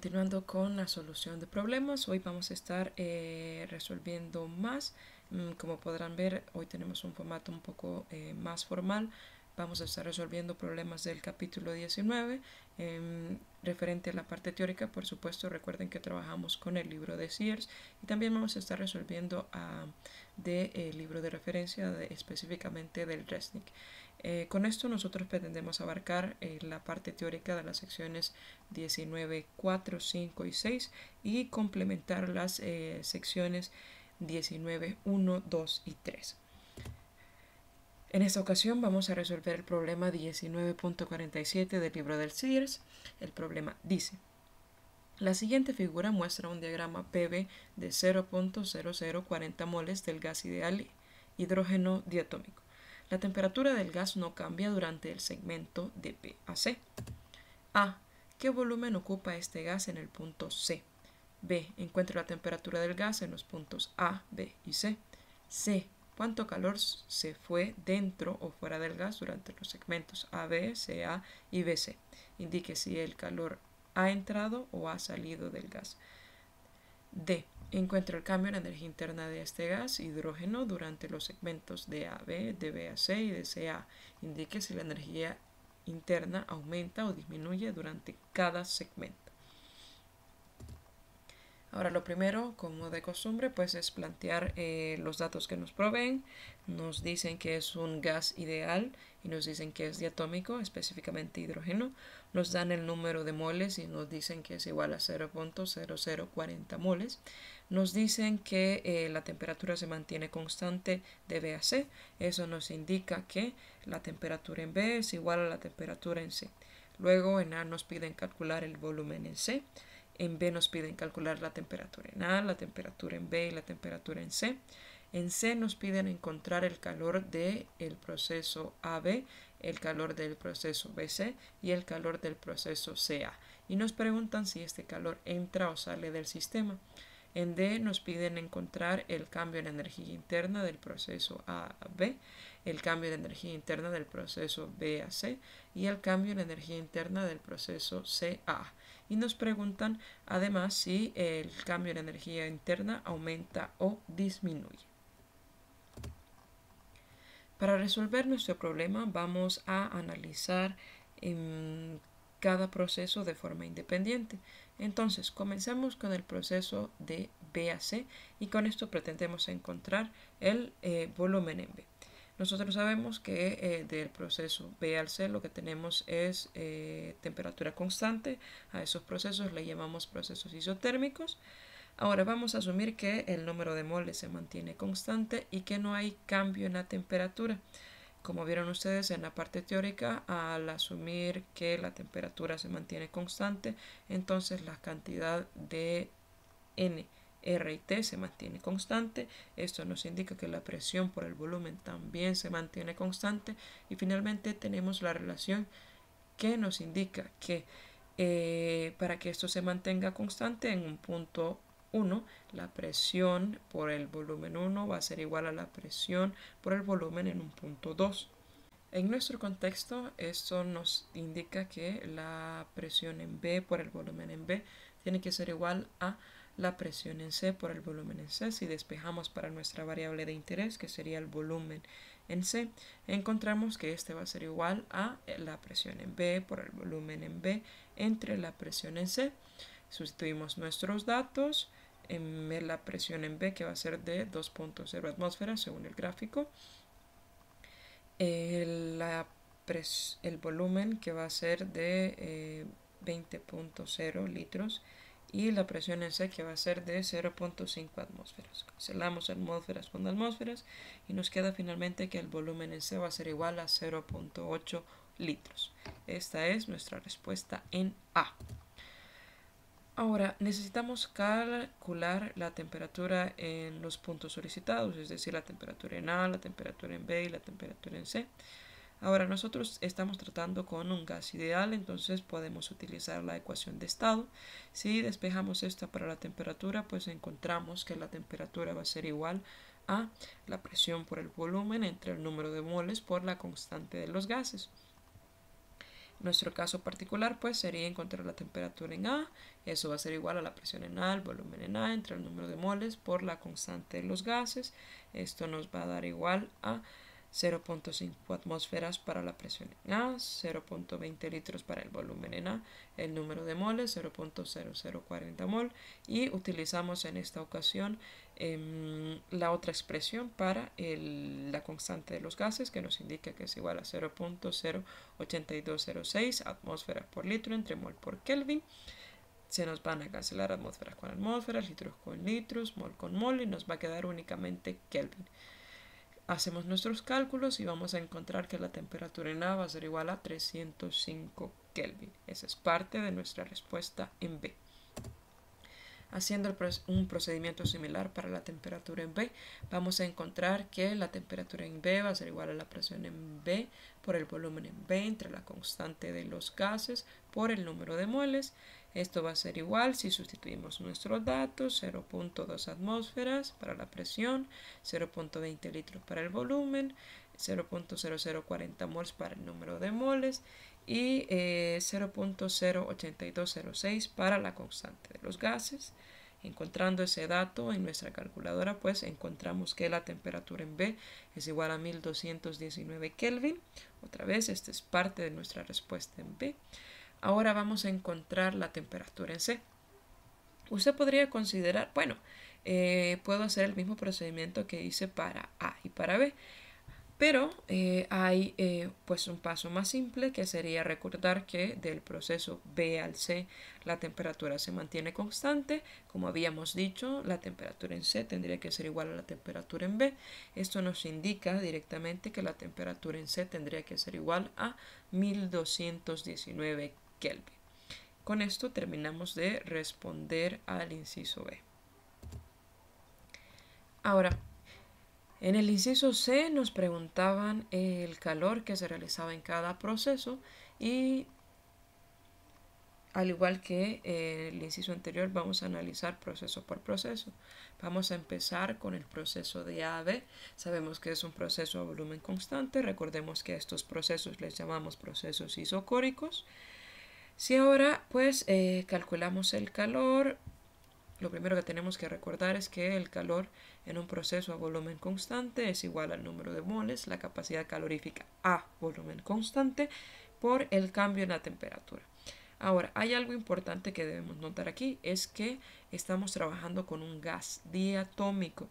Continuando con la solución de problemas, hoy vamos a estar eh, resolviendo más. Mm, como podrán ver, hoy tenemos un formato un poco eh, más formal. Vamos a estar resolviendo problemas del capítulo 19. Em, referente a la parte teórica, por supuesto, recuerden que trabajamos con el libro de Sears y también vamos a estar resolviendo del ah, de, eh, libro de referencia específicamente del Resnick. Eh, con esto nosotros pretendemos abarcar eh, la parte teórica de las secciones 19, 4, 5 y 6 y complementar las eh, secciones 19, 1, 2 y 3. En esta ocasión vamos a resolver el problema 19.47 del libro del Sears, El problema dice, la siguiente figura muestra un diagrama PV de 0.0040 moles del gas ideal hidrógeno diatómico la temperatura del gas no cambia durante el segmento de P a C. A. ¿Qué volumen ocupa este gas en el punto C? B. Encuentre la temperatura del gas en los puntos A, B y C. C. ¿Cuánto calor se fue dentro o fuera del gas durante los segmentos AB, A y BC? Indique si el calor ha entrado o ha salido del gas. D. Encuentra el cambio en la energía interna de este gas e hidrógeno durante los segmentos de de BAC y CA. Indique si la energía interna aumenta o disminuye durante cada segmento. Ahora lo primero, como de costumbre, pues es plantear eh, los datos que nos proveen. Nos dicen que es un gas ideal y nos dicen que es diatómico, específicamente hidrógeno. Nos dan el número de moles y nos dicen que es igual a 0.0040 moles. Nos dicen que eh, la temperatura se mantiene constante de B a C. Eso nos indica que la temperatura en B es igual a la temperatura en C. Luego en A nos piden calcular el volumen en C. En B nos piden calcular la temperatura en A, la temperatura en B y la temperatura en C. En C nos piden encontrar el calor del el proceso AB, el calor del proceso BC y el calor del proceso CA. Y nos preguntan si este calor entra o sale del sistema. En D nos piden encontrar el cambio en energía interna del proceso A a B, el cambio de energía interna del proceso B a C y el cambio en energía interna del proceso C a Y nos preguntan además si el cambio en energía interna aumenta o disminuye. Para resolver nuestro problema vamos a analizar en cada proceso de forma independiente. Entonces, comenzamos con el proceso de BAC y con esto pretendemos encontrar el eh, volumen en B. Nosotros sabemos que eh, del proceso B al C lo que tenemos es eh, temperatura constante. A esos procesos le llamamos procesos isotérmicos. Ahora vamos a asumir que el número de moles se mantiene constante y que no hay cambio en la temperatura. Como vieron ustedes en la parte teórica, al asumir que la temperatura se mantiene constante, entonces la cantidad de N, R y T se mantiene constante. Esto nos indica que la presión por el volumen también se mantiene constante. Y finalmente tenemos la relación que nos indica que eh, para que esto se mantenga constante en un punto 1, la presión por el volumen 1 va a ser igual a la presión por el volumen en un punto 2. En nuestro contexto, esto nos indica que la presión en B por el volumen en B tiene que ser igual a la presión en C por el volumen en C. Si despejamos para nuestra variable de interés, que sería el volumen en C, encontramos que este va a ser igual a la presión en B por el volumen en B entre la presión en C. Sustituimos nuestros datos en la presión en B que va a ser de 2.0 atmósferas según el gráfico. el volumen que va a ser de 20.0 eh, litros y la presión en C que va a ser de 0.5 atmósferas. Cancelamos atmósferas con atmósferas y nos queda finalmente que el volumen en C va a ser igual a 0.8 litros. Esta es nuestra respuesta en A. Ahora, necesitamos calcular la temperatura en los puntos solicitados, es decir, la temperatura en A, la temperatura en B y la temperatura en C. Ahora, nosotros estamos tratando con un gas ideal, entonces podemos utilizar la ecuación de estado. Si despejamos esta para la temperatura, pues encontramos que la temperatura va a ser igual a la presión por el volumen entre el número de moles por la constante de los gases. Nuestro caso particular pues sería encontrar la temperatura en A, eso va a ser igual a la presión en A, el volumen en A, entre el número de moles por la constante de los gases, esto nos va a dar igual a 0.5 atmósferas para la presión en A, 0.20 litros para el volumen en A, el número de moles 0.0040 mol y utilizamos en esta ocasión Em, la otra expresión para la constante de los gases que nos indica que es igual a 0.08206 atmósferas por litro entre mol por Kelvin. Se nos van a cancelar atmósferas con atmósferas, litros con litros, mol con mol y nos va a quedar únicamente Kelvin. Hacemos nuestros cálculos y vamos a encontrar que la temperatura en A va a ser igual a 305 Kelvin. Esa es parte de nuestra respuesta en B. Haciendo un procedimiento similar para la temperatura en B, vamos a encontrar que la temperatura en B va a ser igual a la presión en B por el volumen en B entre la constante de los gases por el número de moles. Esto va a ser igual si sustituimos nuestros datos, 0.2 atmósferas para la presión, 0.20 litros para el volumen, 0.0040 moles para el número de moles y 0.08206 eh, para la constante de los gases. Encontrando ese dato en nuestra calculadora, pues encontramos que la temperatura en B es igual a 1219 Kelvin. Otra vez, esta es parte de nuestra respuesta en B. Ahora vamos a encontrar la temperatura en C. Usted podría considerar, bueno, eh, puedo hacer el mismo procedimiento que hice para A y para B. Pero eh, hay eh, pues un paso más simple que sería recordar que del proceso B al C la temperatura se mantiene constante. Como habíamos dicho, la temperatura en C tendría que ser igual a la temperatura en B. Esto nos indica directamente que la temperatura en C tendría que ser igual a 1219 Kelvin. Con esto terminamos de responder al inciso B. Ahora, en el inciso C nos preguntaban el calor que se realizaba en cada proceso y al igual que eh, el inciso anterior vamos a analizar proceso por proceso. Vamos a empezar con el proceso de A Sabemos que es un proceso a volumen constante. Recordemos que a estos procesos les llamamos procesos isocóricos. Si ahora pues eh, calculamos el calor, lo primero que tenemos que recordar es que el calor en un proceso a volumen constante es igual al número de moles, la capacidad calorífica a volumen constante, por el cambio en la temperatura. Ahora, hay algo importante que debemos notar aquí, es que estamos trabajando con un gas diatómico.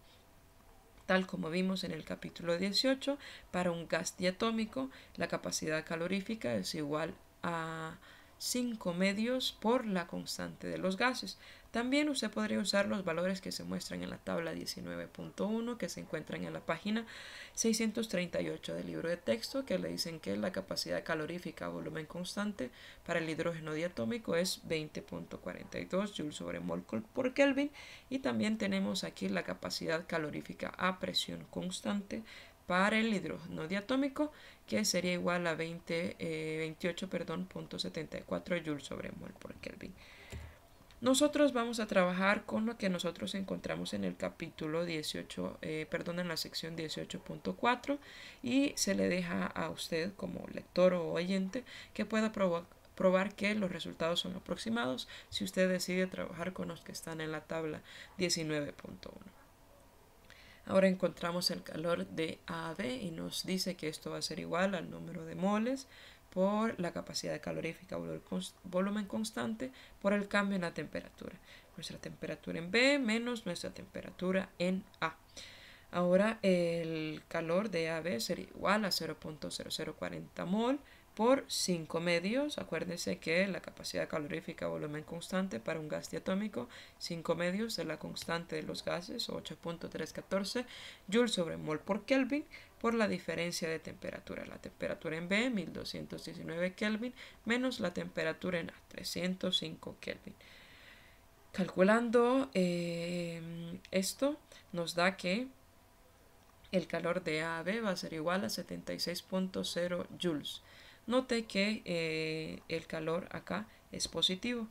Tal como vimos en el capítulo 18, para un gas diatómico la capacidad calorífica es igual a 5 medios por la constante de los gases. También usted podría usar los valores que se muestran en la tabla 19.1 que se encuentran en la página 638 del libro de texto que le dicen que la capacidad calorífica a volumen constante para el hidrógeno diatómico es 20.42 joules sobre mol por Kelvin y también tenemos aquí la capacidad calorífica a presión constante para el hidrógeno diatómico, que sería igual a 20, 28, eh, perdón, 74 joules sobre mol por Kelvin. Nosotros vamos a trabajar con lo que nosotros encontramos en el capítulo 18, eh, perdón, en la sección 18.4 y se le deja a usted como lector o oyente que pueda probar que los resultados son aproximados si usted decide trabajar con los que están en la tabla 19.1. Ahora encontramos el calor de AB y nos dice que esto va a ser igual al número de moles por la capacidad calorífica, volumen constante, por el cambio en la temperatura. Nuestra temperatura en B menos nuestra temperatura en A. Ahora el calor de AB sería igual a 0.0040 mol por 5 medios. Acuérdense que la capacidad calorífica volumen constante para un gas diatómico, 5 medios de la constante de los gases, 8.314 joules sobre mol por Kelvin, por la diferencia de temperatura. La temperatura en B, 1219 Kelvin, menos la temperatura en A, 305 Kelvin. Calculando eh, esto, nos da que el calor de A a B va a ser igual a 76.0 joules. Note que eh, el calor acá es positivo.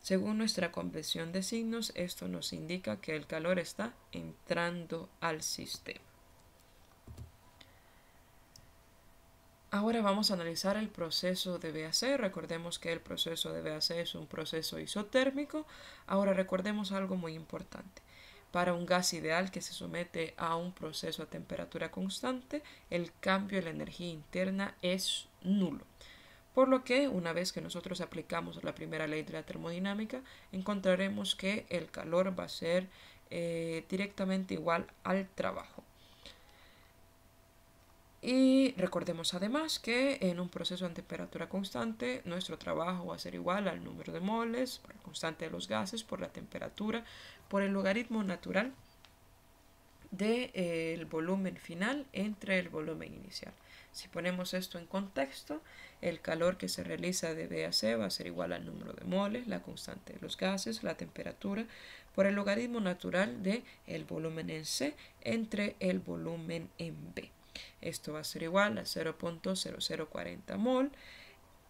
Según nuestra convención de signos, esto nos indica que el calor está entrando al sistema. Ahora vamos a analizar el proceso de BAC. Recordemos que el proceso de BAC es un proceso isotérmico. Ahora recordemos algo muy importante. Para un gas ideal que se somete a un proceso a temperatura constante, el cambio de la energía interna es nulo. Por lo que, una vez que nosotros aplicamos la primera ley de la termodinámica, encontraremos que el calor va a ser eh, directamente igual al trabajo. Y recordemos además que en un proceso a temperatura constante, nuestro trabajo va a ser igual al número de moles, por la constante de los gases, por la temperatura, por el logaritmo natural del eh, volumen final entre el volumen inicial. Si ponemos esto en contexto, el calor que se realiza de B a C va a ser igual al número de moles, la constante de los gases, la temperatura, por el logaritmo natural de el volumen en C entre el volumen en B. Esto va a ser igual a 0.0040 mol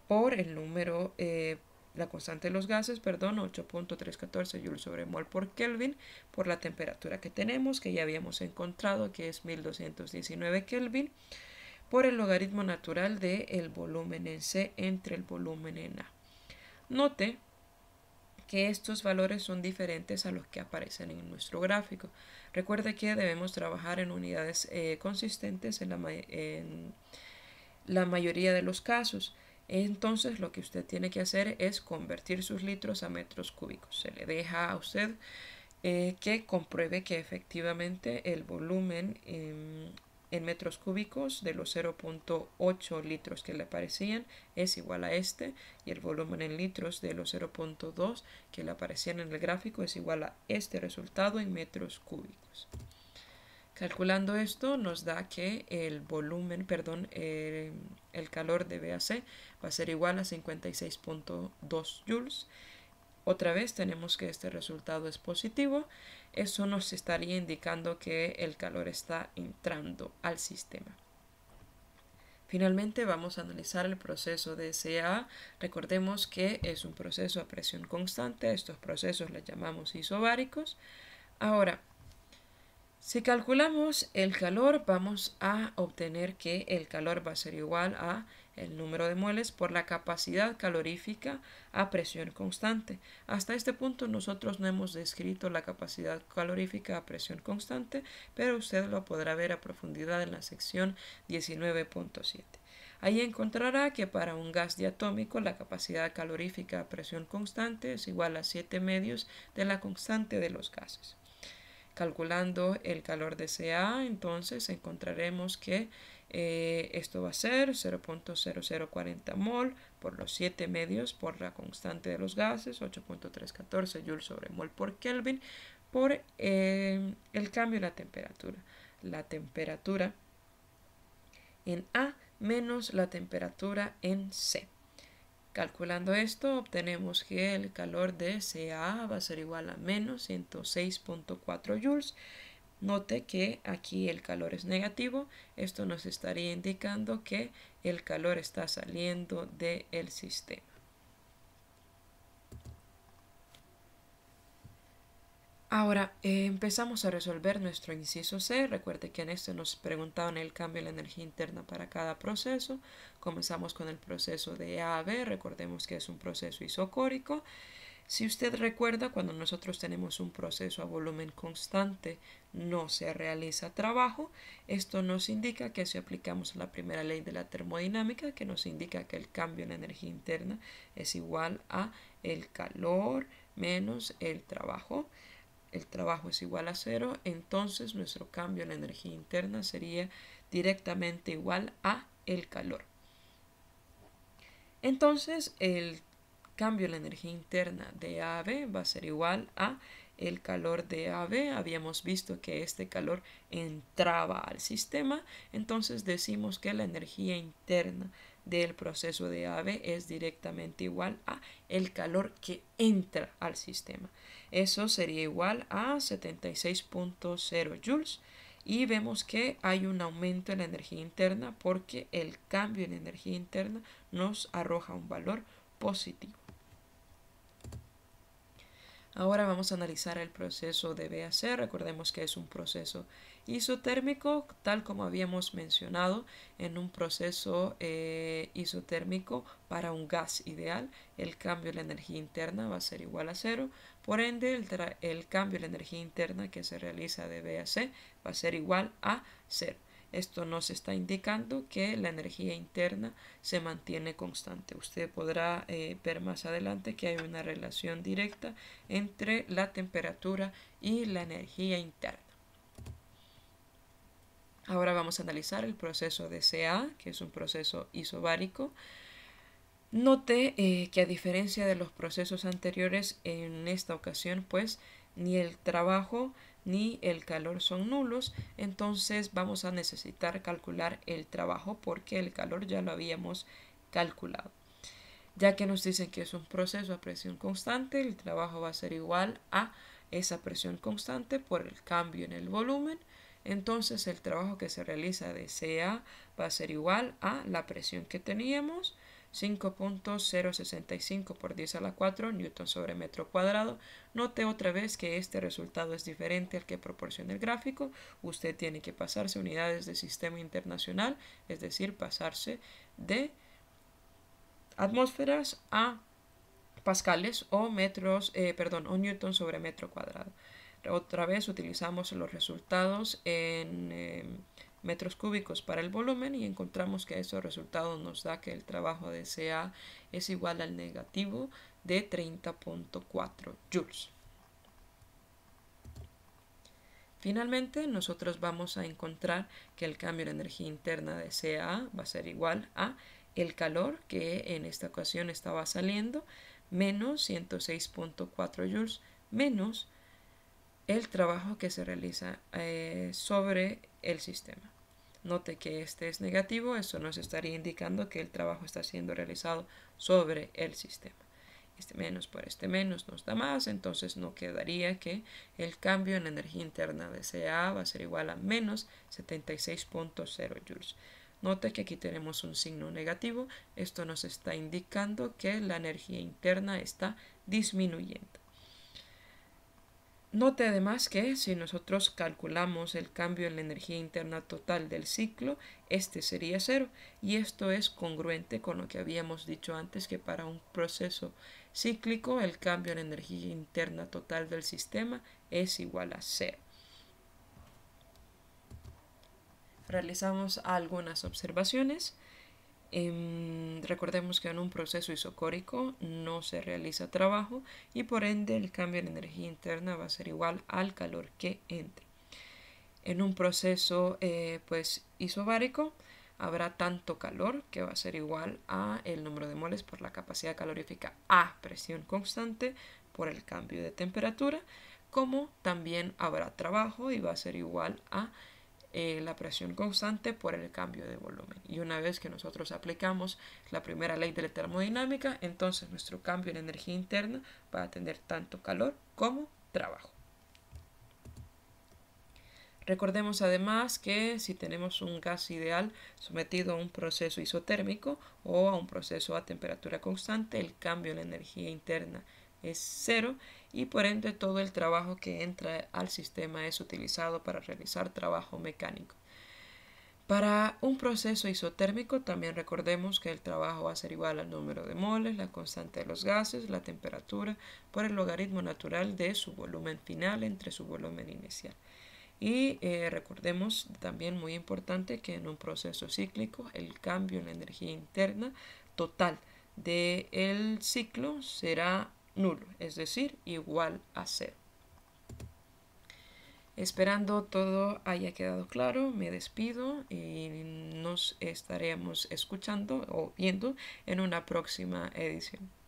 por el número eh, la constante de los gases, perdón, 8.314 joules sobre mol por Kelvin por la temperatura que tenemos, que ya habíamos encontrado que es 1219 Kelvin, por el logaritmo natural del el volumen en C entre el volumen en A. Note que estos valores son diferentes a los que aparecen en nuestro gráfico. Recuerde que debemos trabajar en unidades eh, consistentes en la mayoría de los casos. Entonces lo que usted tiene que hacer es convertir sus litros a metros cúbicos. Se le deja a usted eh, que compruebe que efectivamente el volumen em, en metros cúbicos de los 0.8 litros que le aparecían es igual a este y el volumen en litros de los 0.2 que le aparecían en el gráfico es igual a este resultado en metros cúbicos. Calculando esto nos da que el volumen, perdón, eh, el calor de BAC va a ser igual a 56.2 joules. Otra vez tenemos que este resultado es positivo. Eso nos estaría indicando que el calor está entrando al sistema. Finalmente vamos a analizar el proceso de CA. Recordemos que es un proceso a presión constante. Estos procesos los llamamos isobáricos. Ahora, si calculamos el calor, vamos a obtener que el calor va a ser igual a el número de moles por la capacidad calorífica a presión constante. Hasta este punto nosotros no hemos descrito la capacidad calorífica a presión constante, pero usted lo podrá ver a profundidad en la sección 19.7. Ahí encontrará que para un gas diatómico la capacidad calorífica a presión constante es igual a 7 medios de la constante de los gases. Calculando el calor de CA, entonces encontraremos que eh, esto va a ser 0.0040 mol por los 7 medios por la constante de los gases, 8.314 joules sobre mol por Kelvin, por eh, el cambio de la temperatura. La temperatura en A menos la temperatura en C. Calculando esto, obtenemos que el calor de CA va a ser igual a menos 106.4 joules. Note que aquí el calor es negativo. Esto nos estaría indicando que el calor está saliendo del sistema. Ahora eh, empezamos a resolver nuestro inciso C. Recuerde que en este nos preguntaban el cambio en la energía interna para cada proceso. Comenzamos con el proceso de A a B. Recordemos que es un proceso isocórico. Si usted recuerda, cuando nosotros tenemos un proceso a volumen constante, no se realiza trabajo. Esto nos indica que si aplicamos la primera ley de la termodinámica, que nos indica que el cambio en energía interna es igual a el calor menos el trabajo el trabajo es igual a cero, entonces nuestro cambio en la energía interna sería directamente igual a el calor. Entonces el cambio en la energía interna de A B va a ser igual a el calor de AB. Habíamos visto que este calor entraba al sistema, entonces decimos que la energía interna del proceso de AVE es directamente igual a el calor que entra al sistema. Eso sería igual a 76.0 joules y vemos que hay un aumento en la energía interna porque el cambio en energía interna nos arroja un valor positivo. Ahora vamos a analizar el proceso de BAC. Recordemos que es un proceso isotérmico, tal como habíamos mencionado en un proceso eh, isotérmico para un gas ideal, el cambio de la energía interna va a ser igual a cero, por ende el, cambio de la energía interna que se realiza de B a C va a ser igual a cero. Esto nos está indicando que la energía interna se mantiene constante. Usted podrá eh, ver más adelante que hay una relación directa entre la temperatura y la energía interna. Ahora vamos a analizar el proceso de CA, que es un proceso isobárico. Note eh, que a diferencia de los procesos anteriores, en esta ocasión pues ni el trabajo ni el calor son nulos, entonces vamos a necesitar calcular el trabajo porque el calor ya lo habíamos calculado. Ya que nos dicen que es un proceso a presión constante, el trabajo va a ser igual a esa presión constante por el cambio en el volumen entonces el trabajo que se realiza de CA va a ser igual a la presión que teníamos, 5.065 por 10 a la 4 newton sobre metro cuadrado. Note otra vez que este resultado es diferente al que proporciona el gráfico. Usted tiene que pasarse unidades de sistema internacional, es decir, pasarse de atmósferas a pascales o metros, eh, o newton sobre metro cuadrado. Otra vez utilizamos los resultados en em, metros cúbicos para el volumen y encontramos que esos resultados nos da que el trabajo de CA es igual al negativo de 30.4 joules. Finalmente, nosotros vamos a encontrar que el cambio de energía interna de CA va a ser igual a el calor que en esta ocasión estaba saliendo menos 106.4 joules menos el trabajo que se realiza eh, sobre el sistema. Note que este es negativo, eso nos estaría indicando que el trabajo está siendo realizado sobre el sistema. Este menos por este menos nos da más, entonces no quedaría que el cambio en la energía interna de CA va a ser igual a menos 76.0 joules. Note que aquí tenemos un signo negativo, esto nos está indicando que la energía interna está disminuyendo. Note además que si nosotros calculamos el cambio en la energía interna total del ciclo, este sería cero y esto es congruente con lo que habíamos dicho antes que para un proceso cíclico el cambio en la energía interna total del sistema es igual a cero. Realizamos algunas observaciones. Em, recordemos que en un proceso isocórico no se realiza trabajo y por ende el cambio en energía interna va a ser igual al calor que entra. En un proceso eh, pues isobárico habrá tanto calor que va a ser igual a el número de moles por la capacidad calorífica a presión constante por el cambio de temperatura, como también habrá trabajo y va a ser igual a eh, la presión constante por el cambio de volumen. Y una vez que nosotros aplicamos la primera ley de la termodinámica, entonces nuestro cambio en energía interna va a tener tanto calor como trabajo. Recordemos además que si tenemos un gas ideal sometido a un proceso isotérmico o a un proceso a temperatura constante, el cambio en la energía interna es cero y por ende todo el trabajo que entra al sistema es utilizado para realizar trabajo mecánico. Para un proceso isotérmico también recordemos que el trabajo va a ser igual al número de moles, la constante de los gases, la temperatura por el logaritmo natural de su volumen final entre su volumen inicial. Y eh, recordemos también muy importante que en un proceso cíclico el cambio en la energía interna total del ciclo será nulo, es decir, igual a cero. Esperando todo haya quedado claro, me despido y nos estaremos escuchando o viendo en una próxima edición.